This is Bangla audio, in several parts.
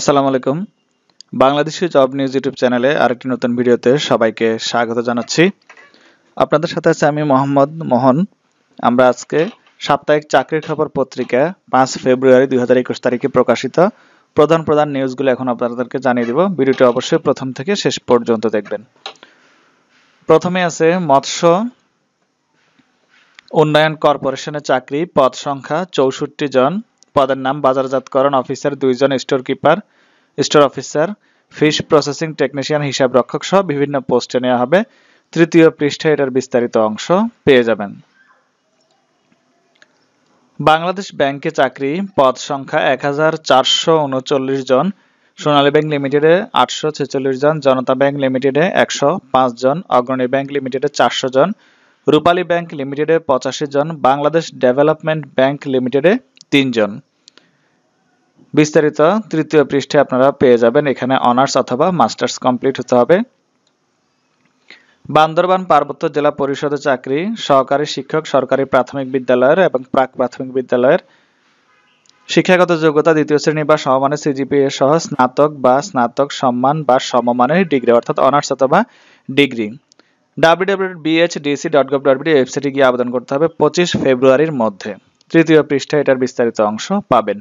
আসসালামু আলাইকুম বাংলাদেশি জব নিউজ ইউটিউব চ্যানেলে আরেকটি নতুন ভিডিওতে সবাইকে স্বাগত জানাচ্ছি আপনাদের সাথে আছে আমি মোহাম্মদ মোহন আমরা আজকে সাপ্তাহিক চাকরির খবর পত্রিকা পাঁচ ফেব্রুয়ারি দুই হাজার একুশ তারিখে প্রকাশিত প্রধান প্রধান নিউজগুলো এখন আপনাদেরকে জানিয়ে দেব ভিডিওটি অবশ্যই প্রথম থেকে শেষ পর্যন্ত দেখবেন প্রথমে আছে মৎস্য উন্নয়ন কর্পোরেশনের চাকরি পদ সংখ্যা চৌষট্টি জন পদের নাম বাজারজাতকরণ অফিসার দুইজন store keeper store officer fish processing technician হিসাব রক্ষক সহ বিভিন্ন পোস্টে নেওয়া হবে তৃতীয় পৃষ্ঠায় এটার বিস্তারিত অংশ পেয়ে যাবেন বাংলাদেশ ব্যাংকে চাকরি পদ সংখ্যা এক জন সোনালী ব্যাংক লিমিটেডে আটশো জন জনতা ব্যাংক লিমিটেডে একশো জন অগ্রণী ব্যাংক লিমিটেডে চারশো জন রূপালী ব্যাংক লিমিটেডে পঁচাশি জন বাংলাদেশ ডেভেলপমেন্ট ব্যাংক লিমিটেডে তিনজন বিস্তারিত তৃতীয় পৃষ্ঠে আপনারা পেয়ে যাবেন এখানে অনার্স অথবা মাস্টার্স কমপ্লিট হতে হবে বান্দরবান পার্বত্য জেলা পরিষদে চাকরি সহকারী শিক্ষক সরকারি প্রাথমিক বিদ্যালয়ের এবং প্রাক প্রাথমিক বিদ্যালয়ের শিক্ষাগত যোগ্যতা দ্বিতীয় শ্রেণী বা সমমানের সিজিপিএ সহ স্নাতক বা স্নাতক সম্মান বা সমমানের ডিগ্রি অর্থাৎ অনার্স অথবা ডিগ্রি www.bhdc.gov.bd ওয়েবসাইটে গিয়ে আবেদন করতে হবে পঁচিশ ফেব্রুয়ারির মধ্যে তৃতীয় পৃষ্ঠায় এটার বিস্তারিত অংশ পাবেন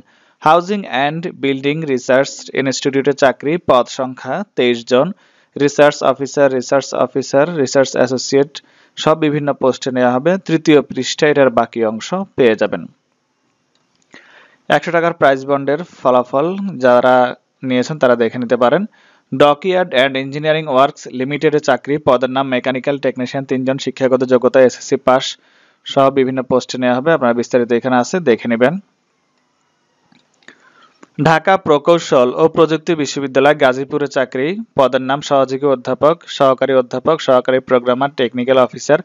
হাউজিং অ্যান্ড বিল্ডিং রিসার্চ ইনস্টিটিউটে চাকরি পদ সংখ্যা তেইশ জন research officer research officer research associate সব বিভিন্ন পোস্টে নেওয়া হবে তৃতীয় পৃষ্ঠা এটার বাকি অংশ পেয়ে যাবেন একশো টাকার প্রাইস বন্ডের ফলাফল যারা নিয়েছেন তারা দেখে নিতে পারেন ডকইয়ার্ড অ্যান্ড ইঞ্জিনিয়ারিং ওয়ার্কস লিমিটেডে চাকরি পদের নাম মেকানিক্যাল টেকনিশিয়ান তিনজন শিক্ষাগত যোগ্যতা এসএসসি পাস সহ বিভিন্ন পোস্টে নেওয়া হবে আপনারা বিস্তারিত এখানে আছে দেখে নেবেন ঢাকা প্রকৌশল ও প্রযুক্তি বিশ্ববিদ্যালয় গাজীপুরে চাকরি পদের নাম সহযোগী অধ্যাপক সহকারী অধ্যাপক সহকারী programmer technical officer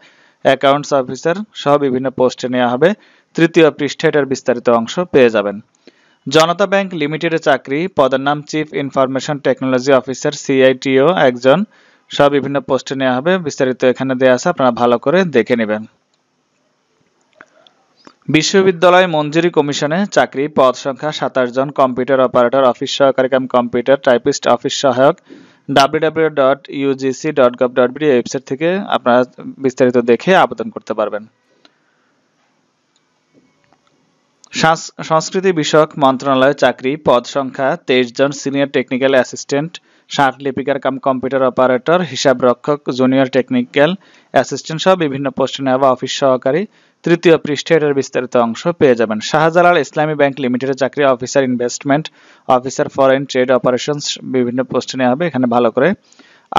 accounts officer সহ বিভিন্ন পোস্টে নেওয়া হবে তৃতীয় পৃষ্ঠে এটার বিস্তারিত অংশ পেয়ে যাবেন জনতা ব্যাংক লিমিটেডে চাকরি পদের নাম chief information technology officer CITO একজন সব বিভিন্ন পোস্টে নেওয়া হবে বিস্তারিত এখানে দেওয়া আছে আপনারা ভালো করে দেখে নেবেন বিশ্ববিদ্যালয় মঞ্জুরি কমিশনে চাকরি পদ সংখ্যা সাতাশ জন কম্পিউটার অপারেটর অফিস সহকারী কাম কম্পিউটার টাইপিস্ট অফিস সহায়ক W dot UGC dot dot website থেকে আপনারা বিস্তারিত দেখে আবেদন করতে পারবেন সংস্কৃতি বিষয়ক মন্ত্রণালয়ে চাকরি পদ সংখ্যা তেইশ জন সিনিয়র টেকনিক্যাল অ্যাসিস্ট্যান্ট ষাট লিপিকার কাম কম্পিউটার অপারেটর হিসাব রক্ষক জুনিয়র টেকনিক্যাল অ্যাসিস্ট্যান্ট সহ বিভিন্ন পোস্টে নেওয়া বা অফিস সহকারী তৃতীয় পৃষ্ঠে এটার বিস্তারিত অংশ পেয়ে যাবেন শাহজালাল ইসলামী ব্যাংক লিমিটেডের চাকরি officer investment officer foreign trade operations বিভিন্ন পোস্টে নেওয়া হবে এখানে ভালো করে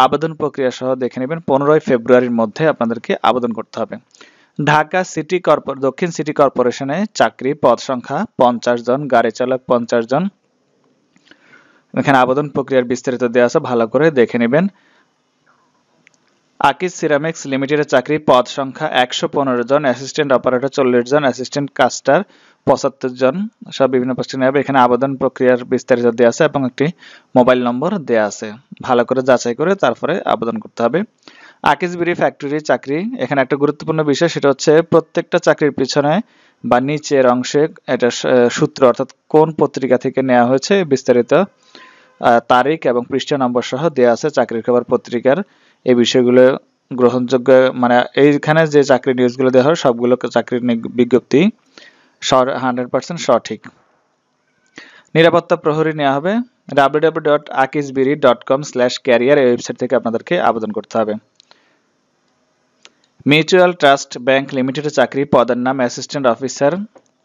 আবেদন প্রক্রিয়া সহ দেখে নেবেন পনেরোই ফেব্রুয়ারির মধ্যে আপনাদেরকে আবেদন করতে হবে ঢাকা সিটি কর্পোর দক্ষিণ সিটি কর্পোরেশনে চাকরি পদ সংখ্যা পঞ্চাশ জন গাড়ি চালক পঞ্চাশ জন এখানে আবেদন প্রক্রিয়ার বিস্তারিত দেওয়া আছে ভালো করে দেখে নেবেন আকিজ সিরামিক্স লিমিটেডের চাকরি পদ সংখ্যা একশো পনেরো জন অ্যাসিস্ট্যান্ট অপারেটর চল্লিশ জন অ্যাসিস্ট্যান্ট কাস্টার পঁচাত্তর জন সব বিভিন্ন প্রশ্ন নেবে এখানে আবেদন প্রক্রিয়ার বিস্তারিত দেওয়া আছে এবং একটি মোবাইল নম্বর দেওয়া আছে ভালো করে যাচাই করে তারপরে আবেদন করতে হবে আকিজ বিড়ি ফ্যাক্টরি চাকরি এখানে একটা গুরুত্বপূর্ণ বিষয় সেটা হচ্ছে প্রত্যেকটা চাকরির পিছনে বা নিচের অংশে এটা সূত্র অর্থাৎ কোন পত্রিকা থেকে নেওয়া হয়েছে বিস্তারিত তারিখ এবং পৃষ্ঠা নম্বর সহ দেওয়া আছে চাকরির খবর পত্রিকার এই বিষয়গুলো গ্রহণযোগ্য মানে এইখানে যে চাকরি নিউজগুলো দেওয়া হয় সবগুলো চাকরির বিজ্ঞপ্তি হান্ড্রেড পার্সেন্ট সঠিক নিরাপত্তা প্রহরী নেওয়া হবে ডাব্লিউ ডাব্লিউ ডট আকিসবিরি ডট কম স্ল্যাশ ক্যারিয়ার এই ওয়েবসাইট থেকে আপনাদেরকে আবেদন করতে হবে মিউচুয়াল ট্রাস্ট ব্যাংক লিমিটেডের চাকরি পদের নাম assistant officer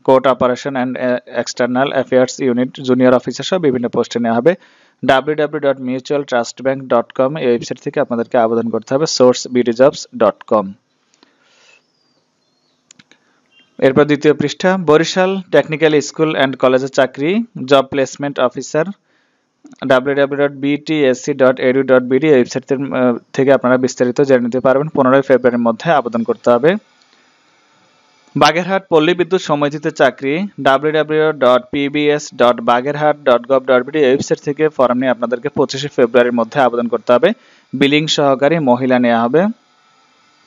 court operation and external affairs unit junior officer সহ বিভিন্ন পোস্টে নেওয়া হবে www.mutualtrustbank.com এই ওয়েবসাইট থেকে আপনাদেরকে আবেদন করতে হবে সোর্স কম এরপর দ্বিতীয় পৃষ্ঠা বরিশাল টেকনিক্যাল স্কুল অ্যান্ড কলেজের চাকরি job placement officer www.btsc.edu.bd website থেকে আপনারা বিস্তারিত জেনে নিতে পারবেন পনেরোই ফেব্রুয়ারির মধ্যে আবেদন করতে হবে বাগেরহাট পল্লী বিদ্যুৎ সমিতির চাকরি ডাব্লিউডাব্লিউ ডট ডট ওয়েবসাইট থেকে ফর্ম নিয়ে আপনাদেরকে পঁচিশে ফেব্রুয়ারির মধ্যে আবেদন করতে হবে বিলিং সহকারে মহিলা নেওয়া হবে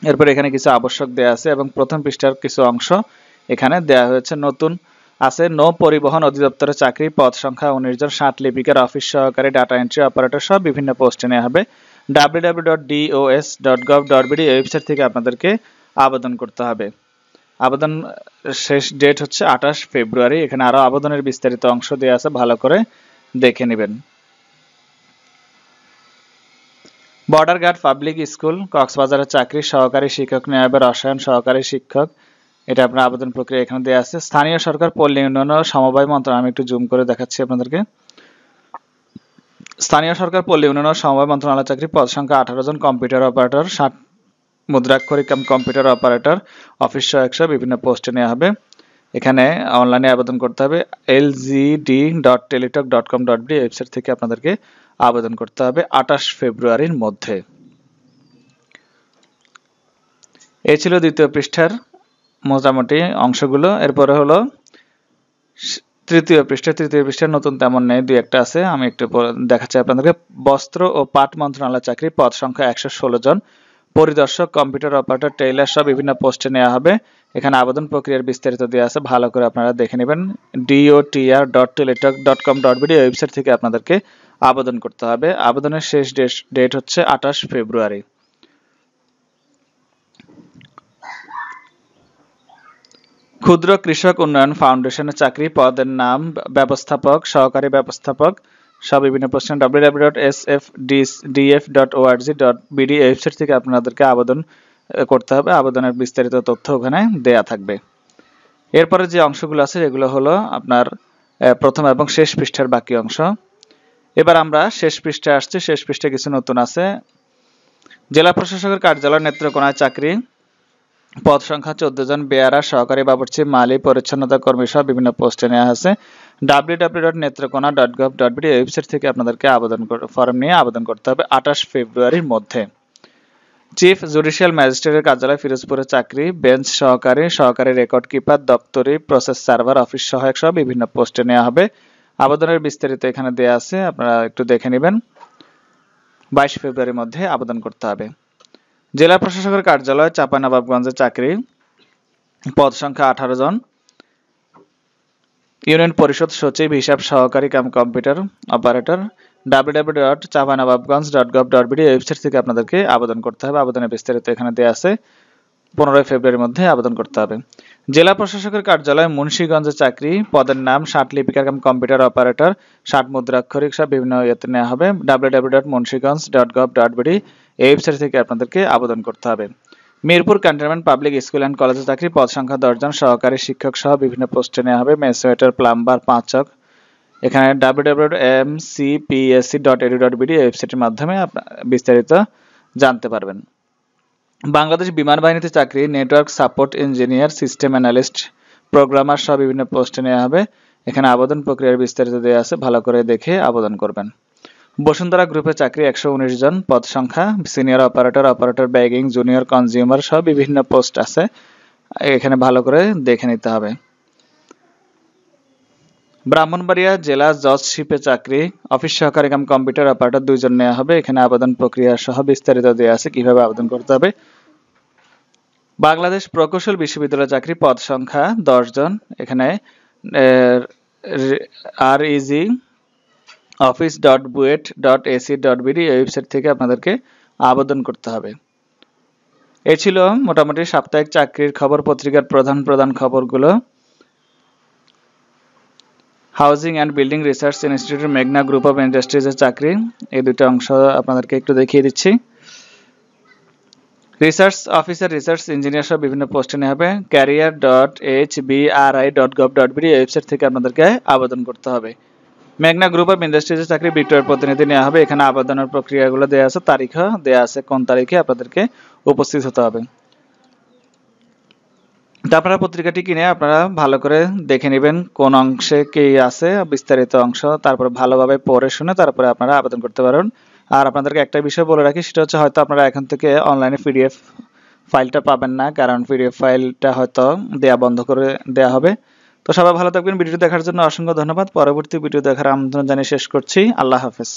এরপর এখানে কিছু আবশ্যক দেওয়া আছে এবং প্রথম পৃষ্ঠার কিছু অংশ এখানে দেওয়া হয়েছে নতুন আছে নৌ পরিবহন অধিদপ্তরের চাকরি পদ সংখ্যা উনিশ জন সাত লিপিকার অফিস সহকারী ডাটা এন্ট্রি অপারেটর সহ বিভিন্ন পোস্টে নেওয়া হবে ডাব্লিউডাব্লিউ ডট ওয়েবসাইট থেকে আপনাদেরকে আবেদন করতে হবে আবেদন শেষ ডেট হচ্ছে আঠাশ ফেব্রুয়ারি এখানে আরও আবেদনের বিস্তারিত অংশ দেওয়া আছে ভালো করে দেখে নেবেন বর্ডার গার্ড পাবলিক স্কুল কক্সবাজারের চাকরি সহকারী শিক্ষক নিয়োগের রসায়ন সহকারী শিক্ষক এটা আপনার আবেদন প্রক্রিয়া এখানে দেওয়া আছে স্থানীয় সরকার পল্লী উন্নয়ন ও সমবায় মন্ত্রণালয় আমি একটু জুম করে দেখাচ্ছি আপনাদেরকে স্থানীয় সরকার পল্লী উন্নয়ন ও সমবায় মন্ত্রণালয় চাকরি পদ সংখ্যা আঠারো জন কম্পিউটার অপারেটর ষাট মুদ্রাক্ষরিক কম্পিউটার অপারেটর অফিস সহায়কসহ বিভিন্ন পোস্টে নেওয়া হবে এখানে অনলাইনে আবেদন করতে হবে L G D dot Teletalk dot com dot B website থেকে আপনাদেরকে আবেদন করতে হবে আঠাশ ফেব্রুয়ারির মধ্যে এ ছিল দ্বিতীয় পৃষ্ঠার মোটামুটি অংশগুলো এরপরে হলো তৃতীয় পৃষ্ঠা তৃতীয় পৃষ্ঠা নতুন তেমন নেই দুই একটা আছে আমি একটু দেখাচ্ছি আপনাদেরকে বস্ত্র ও পাট মন্ত্রণালয় চাকরি পদ সংখ্যা একশো জন পরিদর্শক কম্পিউটার অপারেটর টেইলার সব বিভিন্ন পোস্টে নেওয়া হবে এখানে আবেদন প্রক্রিয়ার বিস্তারিত দেওয়া আছে ভালো করে আপনারা দেখে নেবেন DOTR dot Teletalk dot com dot BD website থেকে আপনাদেরকে আবেদন করতে হবে আবেদনের শেষ ডেট হচ্ছে আঠাশ ফেব্রুয়ারি ক্ষুদ্র কৃষক উন্নয়ন ফাউন্ডেশনের চাকরি পদের নাম ব্যবস্থাপক সহকারী ব্যবস্থাপক সব বিভিন্ন প্রশ্ন W W dot S F F dot ORG dot BD website থেকে আপনাদেরকে আবেদন করতে হবে আবেদনের বিস্তারিত তথ্য ওখানে দেয়া থাকবে এরপরে যে অংশগুলো আছে এগুলো হলো আপনার প্রথম এবং শেষ পৃষ্ঠার বাকি অংশ এবার আমরা শেষ পৃষ্ঠে আসছি শেষ পৃষ্ঠে কিছু নতুন আছে জেলা প্রশাসকের কার্যালয় নেত্রকোনায় চাকরি পদ সংখ্যা চোদ্দ জন বেয়ারা সহকারী বাবুর্চি মালি পরিচ্ছন্নতা কর্মী সহ বিভিন্ন পোস্টে নেওয়া হয়েছে W W dot Netrokona dot gov dot BD website থেকে আপনাদেরকে আবেদন ফর্ম নিয়ে আবেদন করতে হবে আঠাশ ফেব্রুয়ারির মধ্যে চিফ জুডিশিয়াল ম্যাজিস্ট্রেটের কার্যালয় ফিরোজপুরের চাকরি বেঞ্চ সহকারী সহকারী রেকর্ড কিপার দপ্তরি প্রসেস সার্ভার অফিস সহায়ক সহ বিভিন্ন পোস্টে নেওয়া হবে আবেদনের বিস্তারিত এখানে দেওয়া আছে আপনারা একটু দেখে নেবেন বাইশ ফেব্রুয়ারির মধ্যে আবেদন করতে হবে জেলা প্রশাসকের কার্যালয় চাঁপাইনবাবগঞ্জে চাকরি পদ সংখ্যা আঠারো জন ইউনিয়ন পরিষদ সচিব হিসাব সহকারী cum computer operator www.chabanababganj.gov.bd website থেকে আপনাদেরকে আবেদন করতে হবে আবেদনের বিস্তারিত এখানে দেওয়া আছে পনেরোই ফেব্রুয়ারির মধ্যে আবেদন করতে হবে জেলা প্রশাসকের কার্যালয় মুন্সীগঞ্জে চাকরি পদের নাম ষাট লিপিকার কাম কম্পিউটার অপারেটর ষাট মুদ্রাক্ষরিক সব বিভিন্ন ইয়েতে নেওয়া হবে ডট ডট www.munshigans.gov.bd এই ওয়েবসাইট থেকে আপনাদেরকে আবেদন করতে হবে Mirpur cantonment public school and কলেজে চাকরি পদ সংখ্যা দশজন সহকারী শিক্ষক সহ বিভিন্ন পোস্টে নেওয়া হবে মেসোয়েটার প্লাম্বার পাঁচক এখানে www.mcpsc.edu.bd ওয়েবসাইটের মাধ্যমে বিস্তারিত জানতে পারবেন বাংলাদেশ বিমান বাহিনীতে চাকরি network support engineer system analyst programmer সহ বিভিন্ন পোস্টে নেওয়া হবে এখানে আবেদন প্রক্রিয়ার বিস্তারিত দেওয়া আছে ভালো করে দেখে আবেদন করবেন বসুন্ধরা গ্রুপে চাকরি একশো উনিশ জন পদ সংখ্যা senior operator operator bagging junior consumer সহ বিভিন্ন পোস্ট আছে এখানে ভালো করে দেখে নিতে হবে ব্রাহ্মণবাড়িয়া জেলা জজশিপে চাকরি অফিস সহকারী কাম কম্পিউটার অপারেটর দুইজন নেওয়া হবে এখানে আবেদন প্রক্রিয়া সহ বিস্তারিত দেওয়া আছে কিভাবে আবেদন করতে হবে বাংলাদেশ প্রকৌশল বিশ্ববিদ্যালয় চাকরি পদ সংখ্যা দশ জন এখানে R EG office dot BUET dot AC dot BD এই ওয়েবসাইট থেকে আপনাদেরকে আবেদন করতে হবে এ ছিল মোটামুটি সাপ্তাহিক চাকরির খবর পত্রিকার প্রধান প্রধান খবরগুলো housing and building research institute মেঘনা গ্রুপ অফ ইন্ডাস্ট্রিজের চাকরি এই দুটো অংশ আপনাদেরকে একটু দেখিয়ে দিচ্ছি রিসার্চ অফিসার রিসার্চ ইঞ্জিনিয়ার সব বিভিন্ন পোস্টে নেওয়া হবে career dot H BRI dot gov dot BD website থেকে আপনাদেরকে আবেদন করতে হবে মেঘনা গ্রুপ অফ ইন্ডাস্ট্রিজের চাকরি বিক্রয়ের প্রতিনিধি নেওয়া হবে এখানে আবেদনের প্রক্রিয়াগুলো দেওয়া আছে তারিখ হ্যাঁ? দেওয়া আছে কোন তারিখে আপনাদেরকে উপস্থিত হতে হবে আপনারা পত্রিকাটি কিনে আপনারা ভালো করে দেখে নেবেন কোন অংশে কে আছে বিস্তারিত অংশ তারপর ভালোভাবে পড়ে শুনে তারপরে আপনারা আবেদন করতে পারেন আর আপনাদেরকে একটা বিষয় বলে রাখি সেটা হচ্ছে হয়তো আপনারা এখন থেকে অনলাইনে পিডিএফ ফাইলটা পাবেন না কারণ পিডিএফ ফাইলটা হয়তো দেয়া বন্ধ করে দেয়া হবে তো সবাই ভালো থাকবেন ভিডিও দেখার জন্য অসংখ্য ধন্যবাদ পরবর্তী ভিডিও দেখার আমন্ত্রণ জানিয়ে শেষ করছি আল্লাহ হাফেজ